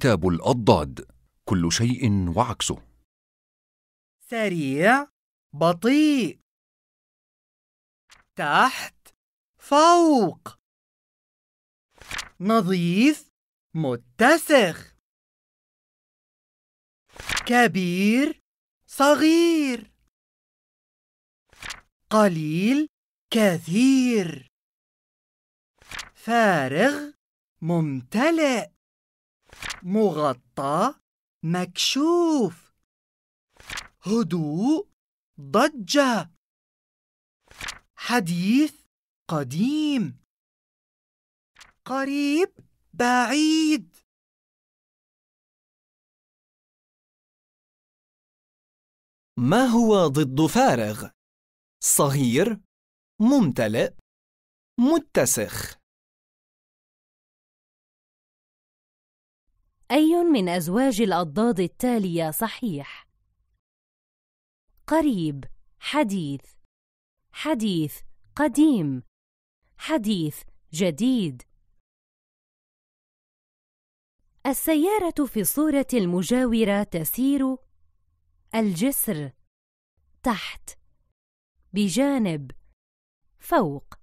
كتاب الأضداد كل شيء وعكسه سريع بطيء تحت فوق نظيف متسخ كبير صغير قليل كثير فارغ ممتلئ مغطى مكشوف هدوء ضجة حديث قديم قريب بعيد ما هو ضد فارغ؟ صغير ممتلئ متسخ أي من أزواج الأضداد التالية صحيح؟ قريب حديث حديث قديم حديث جديد السيارة في الصورة المجاورة تسير الجسر تحت بجانب فوق